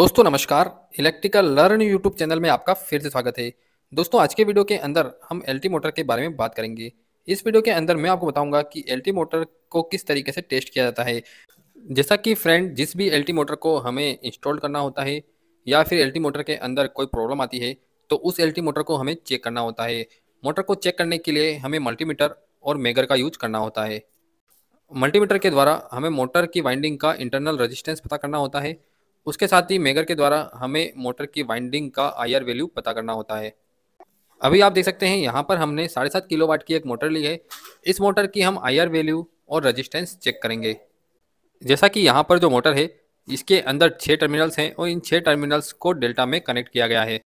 दोस्तों नमस्कार electrical learn YouTube channel में आपका फिर से स्वागत है दोस्तों आज के वीडियो के अंदर हम एलटी मोटर के बारे में बात करेंगे इस वीडियो के अंदर मैं आपको बताऊंगा कि एलटी मोटर को किस तरीके से टेस्ट किया जाता है जैसा कि फ्रेंड जिस भी एलटी मोटर को हमें इंस्टॉल करना होता है या फिर एल मोटर के अंदर कोई प्रॉब्लम आती है तो उस एल मोटर को हमें चेक करना होता है मोटर को चेक करने के लिए हमें मल्टीमीटर और मेगर का यूज करना होता है मल्टीमीटर के द्वारा हमें मोटर की वाइंडिंग का इंटरनल रजिस्टेंस पता करना होता है उसके साथ ही मेगर के द्वारा हमें मोटर की वाइंडिंग का आई वैल्यू पता करना होता है अभी आप देख सकते हैं यहाँ पर हमने साढ़े सात किलो की एक मोटर ली है इस मोटर की हम आई वैल्यू और रजिस्टेंस चेक करेंगे जैसा कि यहाँ पर जो मोटर है इसके अंदर छः टर्मिनल्स हैं और इन छः टर्मिनल्स को डेल्टा में कनेक्ट किया गया है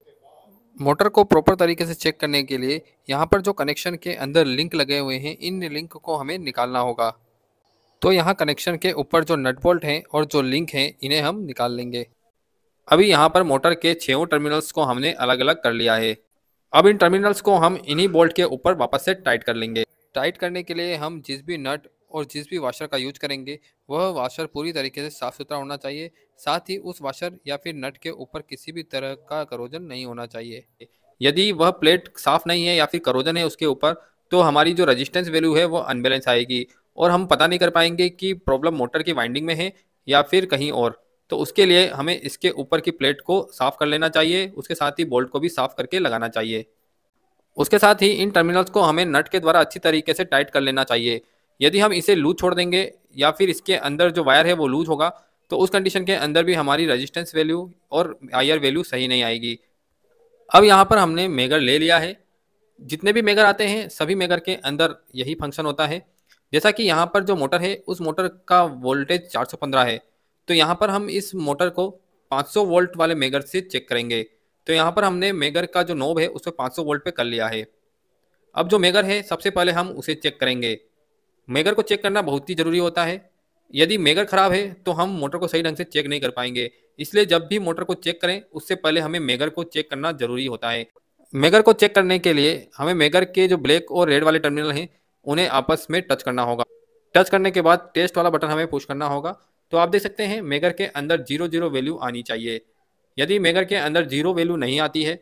मोटर को प्रॉपर तरीके से चेक करने के लिए यहाँ पर जो कनेक्शन के अंदर लिंक लगे हुए हैं इन लिंक को हमें निकालना होगा तो यहाँ कनेक्शन के ऊपर जो नट बोल्ट हैं और जो लिंक हैं इन्हें हम निकाल लेंगे अभी यहाँ पर मोटर के छः टर्मिनल्स को हमने अलग अलग कर लिया है अब इन टर्मिनल्स को हम इन्हीं बोल्ट के ऊपर वापस से टाइट कर लेंगे टाइट करने के लिए हम जिस भी नट और जिस भी वाशर का यूज करेंगे वह वाशर पूरी तरीके से साफ़ सुथरा होना चाहिए साथ ही उस वाशर या फिर नट के ऊपर किसी भी तरह का करोजन नहीं होना चाहिए यदि वह प्लेट साफ़ नहीं है या फिर करोजन है उसके ऊपर तो हमारी जो रजिस्टेंस वैल्यू है वो अनबैलेंस आएगी और हम पता नहीं कर पाएंगे कि प्रॉब्लम मोटर की वाइंडिंग में है या फिर कहीं और तो उसके लिए हमें इसके ऊपर की प्लेट को साफ़ कर लेना चाहिए उसके साथ ही बोल्ट को भी साफ़ करके लगाना चाहिए उसके साथ ही इन टर्मिनल्स को हमें नट के द्वारा अच्छी तरीके से टाइट कर लेना चाहिए यदि हम इसे लूज छोड़ देंगे या फिर इसके अंदर जो वायर है वो लूज होगा तो उस कंडीशन के अंदर भी हमारी रजिस्टेंस वैल्यू और आयर वैल्यू सही नहीं आएगी अब यहाँ पर हमने मेगर ले लिया है जितने भी मेगर आते हैं सभी मेगर के अंदर यही फंक्शन होता है जैसा कि यहाँ पर जो मोटर है उस मोटर का वोल्टेज 415 है तो यहाँ पर हम इस मोटर को 500 वोल्ट वाले मेगर से चेक करेंगे तो यहाँ पर हमने मेगर का जो नोब है उसको 500 वोल्ट पे कर लिया है अब जो मेगर है सबसे पहले हम उसे चेक करेंगे मेगर को चेक करना बहुत ही ज़रूरी होता है यदि मेगर ख़राब है तो हम मोटर को सही ढंग से चेक नहीं कर पाएंगे इसलिए जब भी मोटर को चेक करें उससे पहले हमें मेगर को चेक करना ज़रूरी होता है मेगर को चेक करने के लिए हमें मेगर के जो ब्लैक और रेड वाले टर्मिनल हैं उन्हें आपस में टच करना होगा टच करने के बाद टेस्ट वाला बटन हमें पुश करना होगा तो आप देख सकते हैं मेगर के अंदर जीरो जीरो वैल्यू आनी चाहिए यदि मेगर के अंदर जीरो वैल्यू नहीं आती है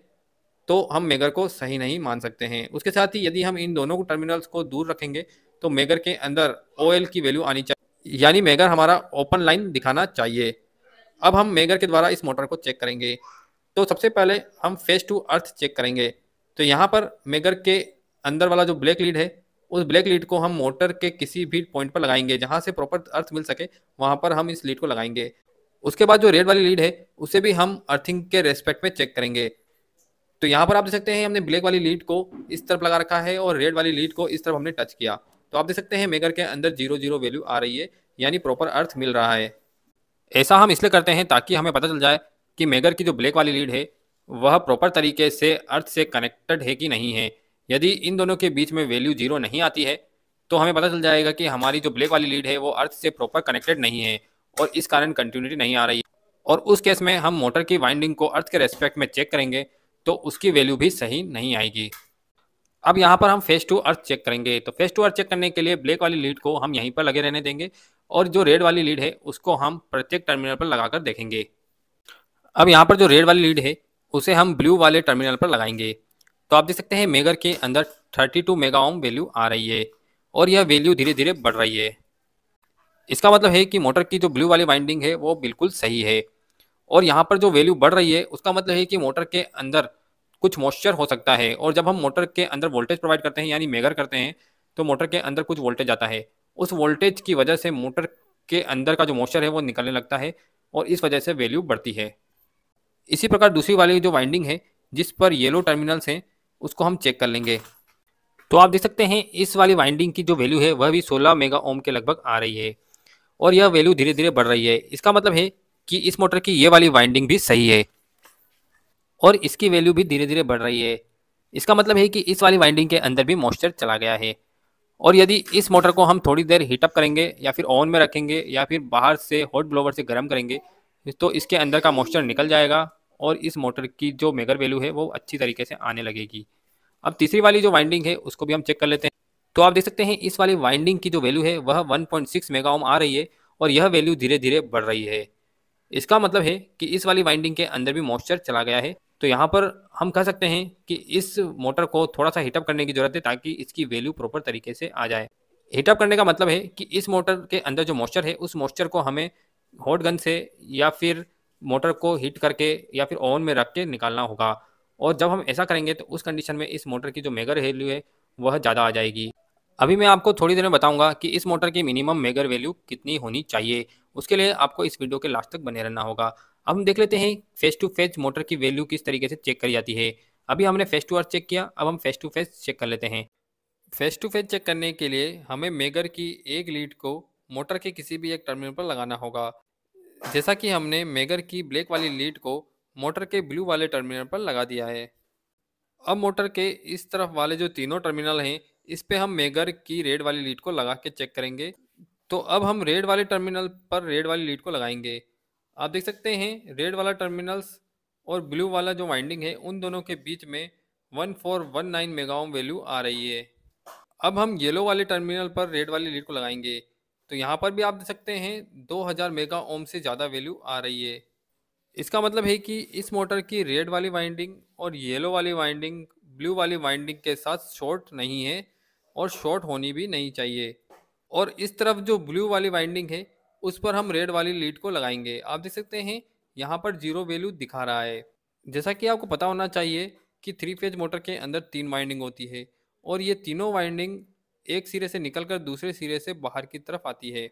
तो हम मेगर को सही नहीं मान सकते हैं उसके साथ ही यदि हम इन दोनों टर्मिनल्स को दूर रखेंगे तो मेगर के अंदर ओ की वैल्यू आनी चाहिए यानी मेगर हमारा ओपन लाइन दिखाना चाहिए अब हम मेगर के द्वारा इस मोटर को चेक करेंगे तो सबसे पहले हम फेस टू अर्थ चेक करेंगे तो यहाँ पर मेगर के अंदर वाला जो ब्लैक लीड है उस ब्लैक लीड को हम मोटर के किसी भी पॉइंट पर लगाएंगे जहाँ से प्रॉपर अर्थ मिल सके वहां पर हम इस लीड को लगाएंगे उसके बाद जो रेड वाली लीड है उसे भी हम अर्थिंग के रेस्पेक्ट में चेक करेंगे तो यहाँ पर आप देख सकते हैं हमने ब्लैक वाली लीड को इस तरफ लगा रखा है और रेड वाली लीड को इस तरफ हमने टच किया तो आप देख सकते हैं मेगर के अंदर जीरो जीरो वैल्यू आ रही है यानी प्रॉपर अर्थ मिल रहा है ऐसा हम इसलिए करते हैं ताकि हमें पता चल जाए कि मेगर की जो ब्लैक वाली लीड है वह प्रॉपर तरीके से अर्थ से कनेक्टेड है कि नहीं है यदि इन दोनों के बीच में वैल्यू जीरो नहीं आती है तो हमें पता चल जाएगा कि हमारी जो ब्लैक वाली लीड है वो अर्थ से प्रॉपर कनेक्टेड नहीं है और इस कारण कंटिन्यूटी नहीं आ रही है और उस केस में हम मोटर की वाइंडिंग को अर्थ के रेस्पेक्ट में चेक करेंगे तो उसकी वैल्यू भी सही नहीं आएगी अब यहाँ पर हम फेस टू अर्थ चेक करेंगे तो फेस टू अर्थ चेक करने के लिए ब्लैक वाली लीड को हम यहीं पर लगे रहने देंगे और जो रेड वाली लीड है उसको हम प्रत्येक टर्मिनल पर लगाकर देखेंगे अब यहाँ पर जो रेड वाली लीड है उसे हम ब्लू वाले टर्मिनल पर लगाएंगे तो आप देख सकते हैं मेगर के अंदर 32 मेगा ओम वैल्यू आ रही है और यह वैल्यू धीरे धीरे बढ़ रही है इसका मतलब है कि मोटर की जो ब्लू वाली वाइंडिंग है वो बिल्कुल सही है और यहाँ पर जो वैल्यू बढ़ रही है उसका मतलब है कि मोटर के अंदर कुछ मॉइस्चर हो सकता है और जब हम मोटर के अंदर वोल्टेज प्रोवाइड करते हैं यानी मेगर करते हैं तो मोटर के अंदर कुछ वोल्टेज आता है उस वोल्टेज की वजह से मोटर के अंदर का जो मॉइस्चर है वो निकलने लगता है और इस वजह से वैल्यू बढ़ती है इसी प्रकार दूसरी वाली जो वाइंडिंग है जिस पर येलो टर्मिनल्स हैं उसको हम चेक कर लेंगे तो आप देख सकते हैं इस वाली वाइंडिंग की जो वैल्यू है वह भी 16 मेगा ओम के लगभग आ रही है और यह वैल्यू धीरे धीरे बढ़ रही है इसका मतलब है कि इस मोटर की ये वाली वाइंडिंग भी सही है और इसकी वैल्यू भी धीरे धीरे बढ़ रही है इसका मतलब है कि इस वाली वाइंडिंग के अंदर भी मॉइस्चर चला गया है और यदि इस मोटर को हम थोड़ी देर हीटअप करेंगे या फिर ओवन में रखेंगे या फिर बाहर से हॉट ब्लोवर से गर्म करेंगे तो इसके अंदर का मॉइस्चर निकल जाएगा और इस मोटर की जो मेगर वैल्यू है वो अच्छी तरीके से आने लगेगी अब तीसरी वाली जो वाइंडिंग है उसको भी हम चेक कर लेते हैं तो आप देख सकते हैं इस वाली वाइंडिंग की जो वैल्यू है वह 1.6 मेगा ओम आ रही है और यह वैल्यू धीरे धीरे बढ़ रही है इसका मतलब है कि इस वाली वाइंडिंग के अंदर भी मॉइस्चर चला गया है तो यहाँ पर हम कह सकते हैं कि इस मोटर को थोड़ा सा हीटअप करने की ज़रूरत है ताकि इसकी वैल्यू प्रॉपर तरीके से आ जाए हीटअप करने का मतलब है कि इस मोटर के अंदर जो मॉइस्चर है उस मॉइस्चर को हमें हॉट गन से या फिर मोटर को हीट करके या फिर ओवन में रख के निकालना होगा और जब हम ऐसा करेंगे तो उस कंडीशन में इस मोटर की जो मेगर वैल्यू है वह ज़्यादा आ जाएगी अभी मैं आपको थोड़ी देर में बताऊंगा कि इस मोटर की मिनिमम मेगर वैल्यू कितनी होनी चाहिए उसके लिए आपको इस वीडियो के लास्ट तक बने रहना होगा अब हम देख लेते हैं फेस टू फेस मोटर की वैल्यू किस तरीके से चेक करी जाती है अभी हमने फेस टू अर्थ चेक किया अब हम फेस टू फेस चेक कर लेते हैं फेस टू फेस चेक करने के लिए हमें मेगर की एक लीड को मोटर के किसी भी एक टर्मिनल पर लगाना होगा जैसा कि हमने मेगर की ब्लैक वाली लीड को मोटर के ब्लू वाले टर्मिनल पर लगा दिया है अब मोटर के इस तरफ वाले जो तीनों टर्मिनल हैं इस पे हम मेगर की रेड वाली लीड को लगा के चेक करेंगे तो अब हम रेड वाले टर्मिनल पर रेड वाली लीड को लगाएंगे आप देख सकते हैं रेड वाला टर्मिनल्स और ब्लू वाला जो वाइंडिंग है उन दोनों के बीच में one four one nine mega value आ रही है अब हम येलो वाले टर्मिनल पर रेड वाली लीड को लगाएंगे तो यहाँ पर भी आप देख सकते हैं 2000 मेगा ओम से ज़्यादा वैल्यू आ रही है इसका मतलब है कि इस मोटर की रेड वाली वाइंडिंग और येलो वाली वाइंडिंग ब्लू वाली वाइंडिंग के साथ शॉर्ट नहीं है और शॉर्ट होनी भी नहीं चाहिए और इस तरफ जो ब्लू वाली वाइंडिंग है उस पर हम रेड वाली लीड को लगाएंगे आप देख सकते हैं यहाँ पर जीरो वैल्यू दिखा रहा है जैसा कि आपको पता होना चाहिए कि थ्री फेज मोटर के अंदर तीन वाइंडिंग होती है और ये तीनों वाइंडिंग एक सिरे से निकलकर दूसरे सिरे से बाहर की तरफ आती है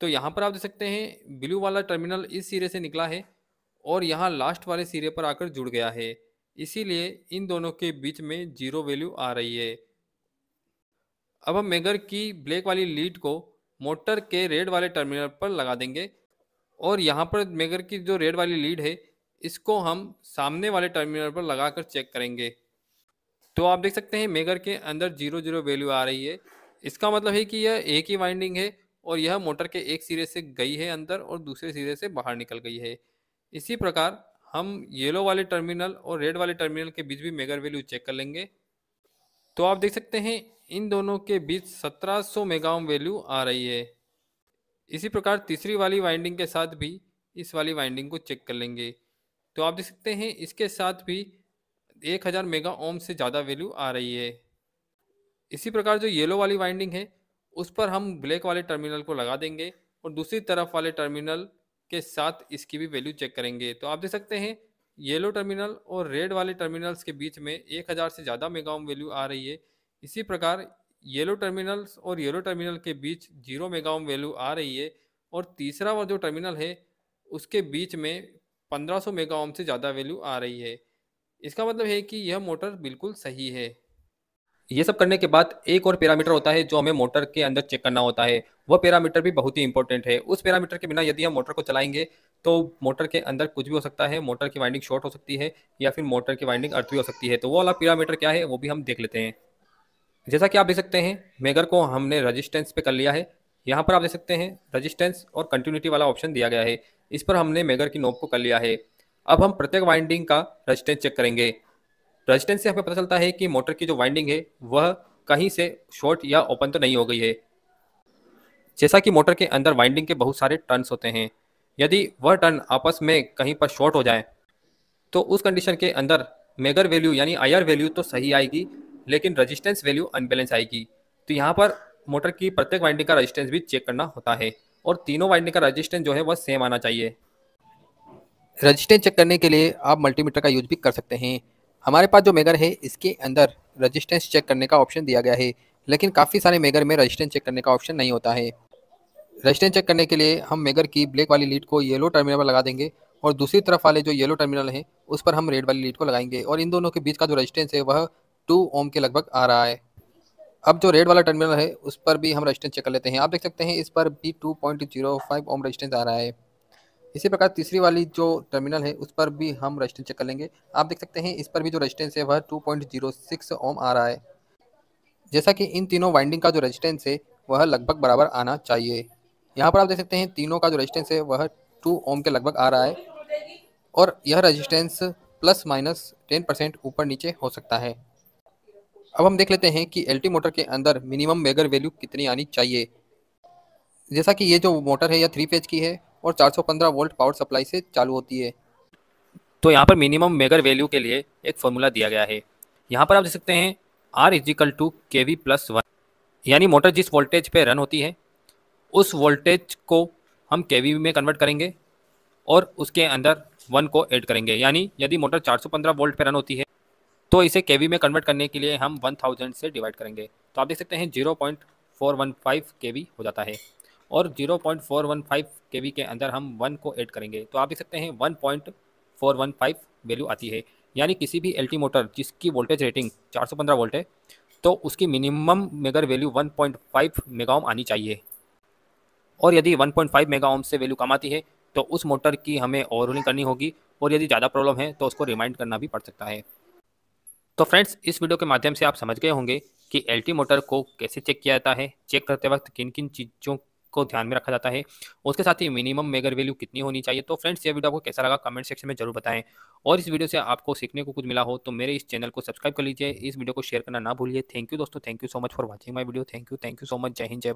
तो यहाँ पर आप देख सकते हैं ब्लू वाला टर्मिनल इस सिरे से निकला है और यहाँ लास्ट वाले सिरे पर आकर जुड़ गया है इसीलिए इन दोनों के बीच में जीरो वैल्यू आ रही है अब हम मेगर की ब्लैक वाली लीड को मोटर के रेड वाले टर्मिनल पर लगा देंगे और यहाँ पर मेगर की जो रेड वाली लीड है इसको हम सामने वाले टर्मिनल पर लगाकर चेक करेंगे तो आप देख सकते हैं मेगर के अंदर जीरो जीरो वैल्यू आ रही है इसका मतलब है कि यह एक ही वाइंडिंग है और यह मोटर के एक सिरे से गई है अंदर और दूसरे सिरे से बाहर निकल गई है इसी प्रकार हम येलो वाले टर्मिनल और रेड वाले टर्मिनल के बीच भी मेगर वैल्यू चेक कर लेंगे तो आप देख सकते हैं इन दोनों के बीच 1700 मेगा वैल्यू आ रही है इसी प्रकार तीसरी वाली वाइंडिंग के साथ भी इस वाली वाइंडिंग को चेक कर लेंगे तो आप देख सकते हैं इसके साथ भी एक हज़ार मेगा ओम से ज़्यादा वैल्यू आ रही है इसी प्रकार जो येलो वाली वाइंडिंग है उस पर हम ब्लैक वाले टर्मिनल को लगा देंगे और दूसरी तरफ वाले टर्मिनल के साथ इसकी भी वैल्यू चेक करेंगे तो आप देख सकते हैं येलो टर्मिनल और रेड वाले टर्मिनल्स के बीच में एक हज़ार से ज़्यादा मेगा ओम वैल्यू आ रही है इसी प्रकार येलो टर्मिनल्स और येलो टर्मिनल के बीच जीरो मेगा ओम वैल्यू आ रही है और तीसरा जो टर्मिनल है उसके बीच में 1500 ओम से ज़्यादा वैल्यू आ रही है इसका मतलब है कि यह मोटर बिल्कुल सही है ये सब करने के बाद एक और पैरामीटर होता है जो हमें मोटर के अंदर चेक करना होता है वह पैरामीटर भी बहुत ही इंपॉर्टेंट है उस पैरामीटर के बिना यदि हम मोटर को चलाएंगे तो मोटर के अंदर कुछ भी हो सकता है मोटर की वाइंडिंग शॉर्ट हो सकती है या फिर मोटर की वाइंडिंग अर्थ भी हो सकती है तो वो वाला पैरामीटर क्या है वो भी हम देख लेते हैं जैसा कि आप देख सकते हैं मेगर को हमने रजिस्टेंस पे कर लिया है यहाँ पर आप देख सकते हैं रजिस्टेंस और कंटिन्यूटी वाला ऑप्शन दिया गया है इस पर हमने मेगर की नोब को कर लिया है अब हम प्रत्येक वाइंडिंग का रजिस्टेंस चेक करेंगे रजिस्टेंस से हमें पता चलता है कि मोटर की जो वाइंडिंग है वह कहीं से शॉर्ट या ओपन तो नहीं हो गई है जैसा कि मोटर के अंदर वाइंडिंग के बहुत सारे टर्न्स होते हैं यदि वह टर्न आपस में कहीं पर शॉर्ट हो जाए तो उस कंडीशन के अंदर मेगर वैल्यू यानी आयर वैल्यू तो सही आएगी लेकिन रजिस्टेंस वैल्यू अनबैलेंस आएगी तो यहाँ पर मोटर की प्रत्येक वाइंडिंग का रजिस्टेंस भी चेक करना होता है और तीनों वाइंडिंग का रजिस्टेंस जो है वह सेम आना चाहिए रजिस्टेंस चेक करने के लिए आप मल्टीमीटर का यूज भी कर सकते हैं हमारे पास जो मेगर है इसके अंदर रजिस्टेंस चेक करने का ऑप्शन दिया गया है लेकिन काफ़ी सारे मेगर में रजिस्टेंस चेक करने का ऑप्शन नहीं होता है रजिस्टेंस चेक करने के लिए हम मेगर की ब्लैक वाली लीड को येलो टर्मिनल पर लगा देंगे और दूसरी तरफ वाले जो येलो टर्मिनल है उस पर हम रेड वाली लीड को लगाएंगे और इन दोनों के बीच का जो रजिस्टेंस है वह टू ओम के लगभग आ रहा है अब जो रेड वाला टर्मिनल है उस पर भी हम रजिस्टेंस चेक कर लेते हैं आप देख सकते हैं इस पर भी two point zero five ohm resistance आ रहा है इसी प्रकार तीसरी वाली जो टर्मिनल है उस पर भी हम रजिस्टेंस चेक कर लेंगे आप देख सकते हैं इस पर भी जो रजिस्टेंस है वह 2.06 ओम आ रहा है जैसा कि इन तीनों वाइंडिंग का जो रजिस्टेंस है वह लगभग बराबर आना चाहिए यहाँ पर आप देख सकते हैं तीनों का जो रजिस्टेंस है वह टू ओम के लगभग आ रहा है और यह resistance plus minus ten percent ऊपर नीचे हो सकता है अब हम देख लेते हैं कि एलटी मोटर के अंदर मिनिमम मेगर वैल्यू कितनी आनी चाहिए जैसा कि ये जो मोटर है यह थ्री फेज की है और 415 वोल्ट पावर सप्लाई से चालू होती है तो यहाँ पर मिनिमम मेगर वैल्यू के लिए एक फॉर्मूला दिया गया है यहाँ पर आप देख सकते हैं R equal to K V plus one यानी मोटर जिस वोल्टेज पर रन होती है उस वोल्टेज को हम के वी में कन्वर्ट करेंगे और उसके अंदर वन को ऐड करेंगे यानी यदि मोटर 415 वोल्ट पर रन होती है तो इसे के वी में कन्वर्ट करने के लिए हम 1000 से डिवाइड करेंगे तो आप देख सकते हैं 0.415 पॉइंट वी हो जाता है और 0.415 केवी के अंदर हम वन को ऐड करेंगे तो आप देख सकते हैं 1.415 वैल्यू आती है यानी किसी भी एल मोटर जिसकी वोल्टेज रेटिंग 415 वोल्ट है तो उसकी मिनिमम मेगर वैल्यू 1.5 पॉइंट आनी चाहिए और यदि 1.5 मेगाओम से वैल्यू कम आती है तो उस मोटर की हमें ओवरहोलिंग करनी होगी और यदि ज़्यादा प्रॉब्लम है तो उसको रिमाइंड करना भी पड़ सकता है तो फ्रेंड्स इस वीडियो के माध्यम से आप समझ गए होंगे कि एल मोटर को कैसे चेक किया जाता है चेक करते वक्त किन किन चीज़ों को ध्यान में रखा जाता है उसके साथ ही मिनिमम मेगर वैल्यू कितनी होनी चाहिए तो फ्रेंड्स ये वीडियो आपको कैसा लगा कमेंट सेक्शन में जरूर बताएं और इस वीडियो से आपको सीखने को कुछ मिला हो तो मेरे इस चैनल को सब्सक्राइब कर लीजिए इस वीडियो को शेयर करना ना भूलिए थैंक यू दोस्तों thank you so much for watching my video thank you thank you so much जय हिंद जय